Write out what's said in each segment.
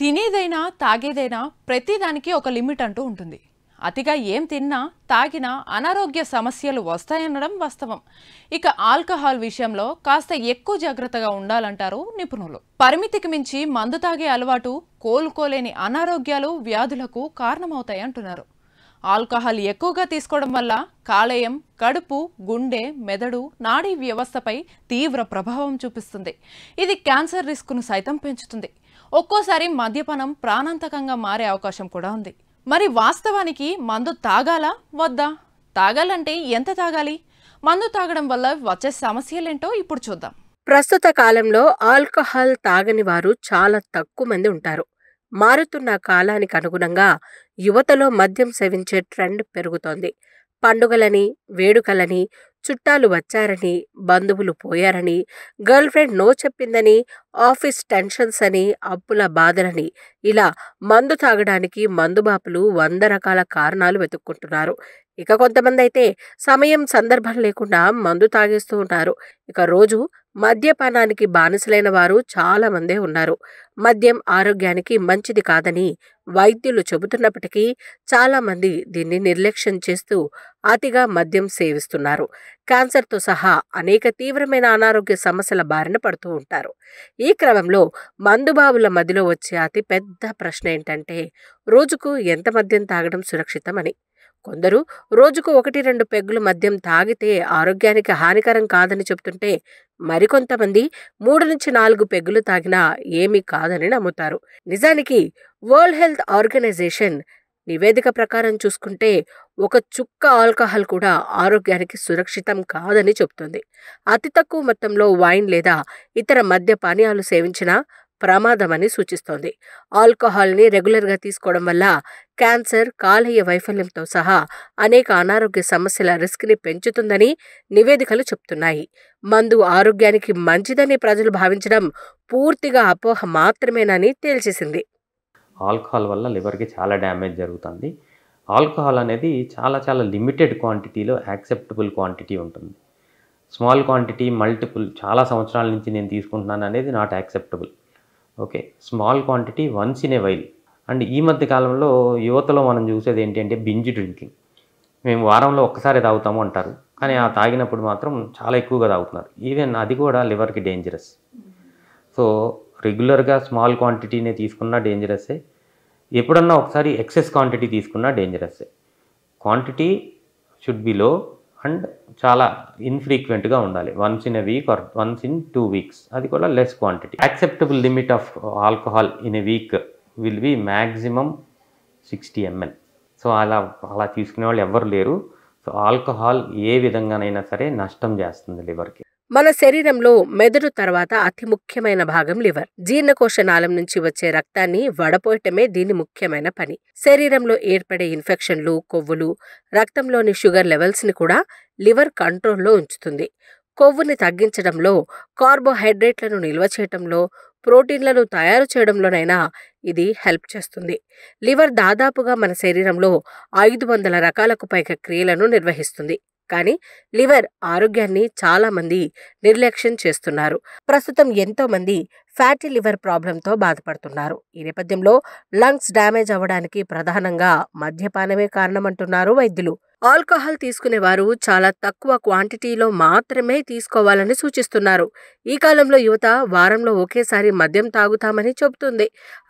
తినేదైనా తాగేదైనా ప్రతిదానికి ఒక లిమిట్ అంటూ ఉంటుంది అతిగా ఏం తిన్నా తాగినా అనారోగ్య సమస్యలు వస్తాయనడం వాస్తవం ఇక ఆల్కహాల్ విషయంలో కాస్త ఎక్కువ జాగ్రత్తగా ఉండాలంటారు నిపుణులు పరిమితికి మించి మందు తాగే అలవాటు కోలుకోలేని అనారోగ్యాలు వ్యాధులకు కారణమవుతాయంటున్నారు ఆల్కహాల్ ఎక్కువగా తీసుకోవడం వల్ల కాలేయం కడుపు గుండె మెదడు నాడీ వ్యవస్థపై తీవ్ర ప్రభావం చూపిస్తుంది ఇది క్యాన్సర్ రిస్క్ను సైతం పెంచుతుంది ఒక్కోసారి మద్యపానం ప్రాణాంతకంగా మారే అవకాశం కూడా ఉంది మరి వాస్తవానికి మందు తాగాలా వద్దా తాగాలంటే ఎంత తాగాలి మందు తాగడం వల్ల వచ్చే సమస్యలేంటో ఇప్పుడు చూద్దాం ప్రస్తుత కాలంలో ఆల్కహాల్ తాగని వారు చాలా తక్కువ మంది ఉంటారు మారుతున్న కాలానికి అనుగుణంగా యువతలో మద్యం సేవించే ట్రెండ్ పెరుగుతోంది పండుగలని వేడుకలని చుట్టాలు వచ్చారని బంధువులు పోయారని గర్ల్ ఫ్రెండ్ నో చెప్పిందని ఆఫీస్ టెన్షన్స్ అని అప్పుల బాధలని ఇలా మందు తాగడానికి మందుబాపులు వంద రకాల కారణాలు వెతుక్కుంటున్నారు ఇక కొంతమంది అయితే సమయం సందర్భం లేకుండా మందు తాగేస్తూ ఉంటారు ఇక రోజు మద్యపానానికి బానిసలైన వారు చాలామందే ఉన్నారు మద్యం ఆరోగ్యానికి మంచిది కాదని వైద్యులు చెబుతున్నప్పటికీ చాలామంది దీన్ని నిర్లక్ష్యం చేస్తూ అతిగా మద్యం సేవిస్తున్నారు క్యాన్సర్తో సహా అనేక తీవ్రమైన అనారోగ్య సమస్యల బారిన పడుతూ ఉంటారు ఈ క్రమంలో మందుబాబుల మదిలో వచ్చే అతి పెద్ద ప్రశ్న ఏంటంటే రోజుకు ఎంత మద్యం తాగడం సురక్షితమని కొందరు రోజుకు ఒకటి రెండు పెగ్గులు మద్యం తాగితే ఆరోగ్యానికి హానికరం కాదని చెబుతుంటే మరికొంతమంది మూడు నుంచి నాలుగు పెగ్గులు తాగినా ఏమీ కాదని నమ్ముతారు నిజానికి వరల్డ్ హెల్త్ ఆర్గనైజేషన్ నివేదిక ప్రకారం చూసుకుంటే ఒక చుక్క ఆల్కహాల్ కూడా ఆరోగ్యానికి సురక్షితం కాదని చెబుతుంది అతి తక్కువ మొత్తంలో వైన్ లేదా ఇతర మద్య పానీయాలు సేవించినా ప్రమాదమని సూచిస్తోంది ఆల్కహాల్ని రెగ్యులర్గా తీసుకోవడం వల్ల క్యాన్సర్ కాలేయ వైఫల్యంతో సహా అనేక అనారోగ్య సమస్యల రిస్క్ని పెంచుతుందని నివేదికలు చెప్తున్నాయి మందు ఆరోగ్యానికి మంచిదని ప్రజలు భావించడం పూర్తిగా అపోహ మాత్రమేనని తేల్చేసింది ఆల్కహాల్ వల్ల లివర్కి చాలా డ్యామేజ్ జరుగుతుంది ఆల్కహాల్ అనేది చాలా చాలా లిమిటెడ్ క్వాంటిటీలో యాక్సెప్టబుల్ క్వాంటిటీ ఉంటుంది స్మాల్ క్వాంటిటీ మల్టిపుల్ చాలా సంవత్సరాల నుంచి నేను తీసుకుంటున్నాను అనేది not acceptable okay small quantity once in a while and ఈ మధ్య కాలంలో యువతలో మనం చూసేది ఏంటంటే బింజ్ డ్రింకింగ్ మేము వారంలో ఒక్కసారి తాగుతాము అంటారు కానీ ఆ తాగినప్పుడు మాత్రం చాలా ఎక్కువగా తాగుతున్నారు ఈవెన్ అది కూడా లివర్కి డేంజరస్ సో రెగ్యులర్గా స్మాల్ క్వాంటిటీనే తీసుకున్నా డేంజరస్సే ఎప్పుడన్నా ఒకసారి ఎక్సెస్ క్వాంటిటీ తీసుకున్నా డేంజరస్సే quantity should be low and చాలా ఇన్ఫ్రీక్వెంట్గా ఉండాలి once in a week or once in two weeks అది కూడా less quantity acceptable limit of alcohol in a week will be maximum sixty ML so అలా అలా తీసుకునే వాళ్ళు ఎవరు లేరు సో ఆల్కహాల్ ఏ విధంగానైనా సరే నష్టం చేస్తుంది లివర్కి మన శరీరంలో మెదడు తర్వాత అతి ముఖ్యమైన భాగం లివర్ జీర్ణకోశ నాళం నుంచి వచ్చే రక్తాన్ని వడపోయటమే దీని ముఖ్యమైన పని శరీరంలో ఏర్పడే ఇన్ఫెక్షన్లు కొవ్వులు రక్తంలోని షుగర్ లెవెల్స్ని కూడా లివర్ కంట్రోల్లో ఉంచుతుంది కొవ్వుని తగ్గించడంలో కార్బోహైడ్రేట్లను నిల్వ చేయటంలో ప్రోటీన్లను తయారు చేయడంలోనైనా ఇది హెల్ప్ చేస్తుంది లివర్ దాదాపుగా మన శరీరంలో ఐదు వందల రకాలకు పైగా క్రియలను నిర్వహిస్తుంది కానీ లివర్ ఆరోగ్యాన్ని చాలామంది నిర్లక్ష్యం చేస్తున్నారు ప్రస్తుతం ఎంతోమంది ఫ్యాటీ లివర్ ప్రాబ్లంతో బాధపడుతున్నారు ఈ నేపథ్యంలో లంగ్స్ డ్యామేజ్ అవ్వడానికి ప్రధానంగా మద్యపానమే కారణమంటున్నారు వైద్యులు ఆల్కహాల్ తీసుకునేవారు చాలా తక్కువ క్వాంటిటీలో మాత్రమే తీసుకోవాలని సూచిస్తున్నారు ఈ కాలంలో యువత వారంలో ఒకేసారి మద్యం తాగుతామని చెబుతుంది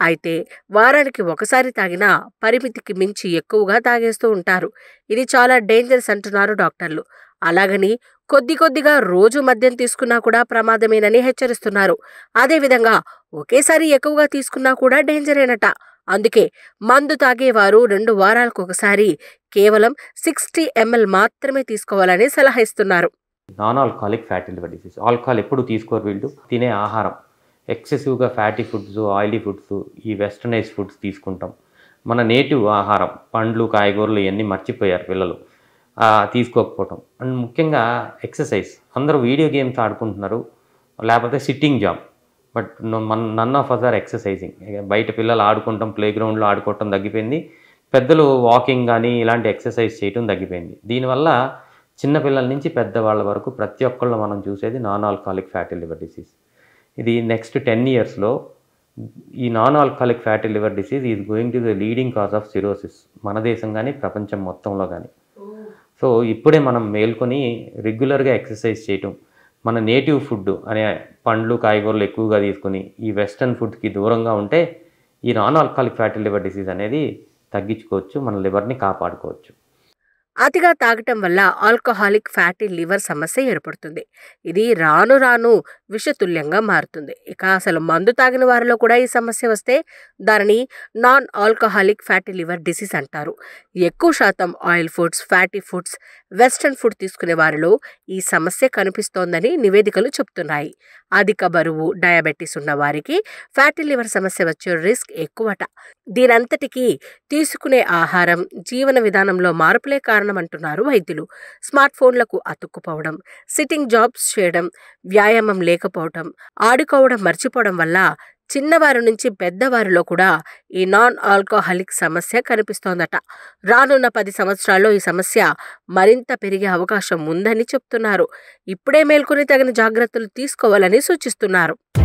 అయితే వారానికి ఒకసారి తాగినా పరిమితికి మించి ఎక్కువగా తాగేస్తూ ఉంటారు ఇది చాలా డేంజరస్ అంటున్నారు డాక్టర్లు అలాగని కొద్ది కొద్దిగా రోజు మద్యం తీసుకున్నా కూడా ప్రమాదమేనని హెచ్చరిస్తున్నారు అదేవిధంగా ఒకేసారి ఎక్కువగా తీసుకున్నా కూడా డేంజరేనట అందుకే మందు తాగేవారు రెండు వారాలకు ఒకసారి కేవలం సిక్స్టీ ఎంఎల్ మాత్రమే తీసుకోవాలని సలహా ఇస్తున్నారు non alcoholic fatty liver disease alcohol ఎప్పుడు తీసుకోరు వీళ్ళు తినే ఆహారం ఎక్సెసివ్గా ఫ్యాటీ ఫుడ్స్ ఆయిలీ ఫుడ్స్ ఈ వెస్టర్నైజ్ ఫుడ్స్ తీసుకుంటాం మన నేటివ్ ఆహారం పండ్లు కాయగూరలు ఇవన్నీ మర్చిపోయారు పిల్లలు తీసుకోకపోవటం అండ్ ముఖ్యంగా ఎక్సర్సైజ్ అందరూ వీడియో గేమ్స్ ఆడుకుంటున్నారు లేకపోతే sitting job but none of us are exercising బయట పిల్లలు ఆడుకుంటాం ప్లే గ్రౌండ్లో ఆడుకోవటం తగ్గిపోయింది పెద్దలు వాకింగ్ కానీ ఇలాంటి ఎక్సర్సైజ్ చేయటం తగ్గిపోయింది దీనివల్ల చిన్నపిల్లల నుంచి పెద్దవాళ్ళ వరకు ప్రతి ఒక్కళ్ళు మనం చూసేది non alcoholic fatty liver disease ఇది నెక్స్ట్ టెన్ ఇయర్స్లో ఈ non alcoholic fatty liver disease is going to the leading cause of cirrhosis మన దేశం కానీ ప్రపంచం మొత్తంలో కానీ సో ఇప్పుడే మనం మేల్కొని రెగ్యులర్గా ఎక్సర్సైజ్ చేయటం మన నేటివ్ ఫుడ్ అనే పండ్లు కాయగూరలు ఎక్కువగా తీసుకుని ఈ వెస్ట్రన్ ఫుడ్కి దూరంగా ఉంటే ఈ non alcoholic fatty liver disease అనేది తగ్గించుకోవచ్చు మన లివర్ని కాపాడుకోవచ్చు అతిగా తాగటం వల్ల ఆల్కహాలిక్ ఫ్యాటీ లివర్ సమస్య ఏర్పడుతుంది ఇది రాను రాను విషతుల్యంగా మారుతుంది ఇక అసలు మందు తాగిన వారిలో కూడా ఈ సమస్య వస్తే దానిని non alcoholic fatty liver disease అంటారు ఎక్కువ శాతం oil foods fatty foods western food తీసుకునే వారిలో ఈ సమస్య కనిపిస్తోందని నివేదికలు చెప్తున్నాయి అధిక బరువు డయాబెటీస్ వారికి ఫ్యాటీ లివర్ సమస్య వచ్చే రిస్క్ ఎక్కువట దీనంతటికీ తీసుకునే ఆహారం జీవన విధానంలో మార్పులే కారణం అంటున్నారు వైద్యులు స్మార్ట్ ఫోన్లకు అతుక్కుపోవడం సిట్టింగ్ జాబ్స్ చేయడం వ్యాయామం లేకపోవడం ఆడుకోవడం మర్చిపోవడం వల్ల చిన్నవారి నుంచి పెద్దవారిలో కూడా ఈ నాన్ ఆల్కహాలిక్ సమస్య కనిపిస్తోందట రానున్న పది సంవత్సరాల్లో ఈ సమస్య మరింత పెరిగే అవకాశం ఉందని చెప్తున్నారు ఇప్పుడే మేల్కొని తగిన జాగ్రత్తలు తీసుకోవాలని సూచిస్తున్నారు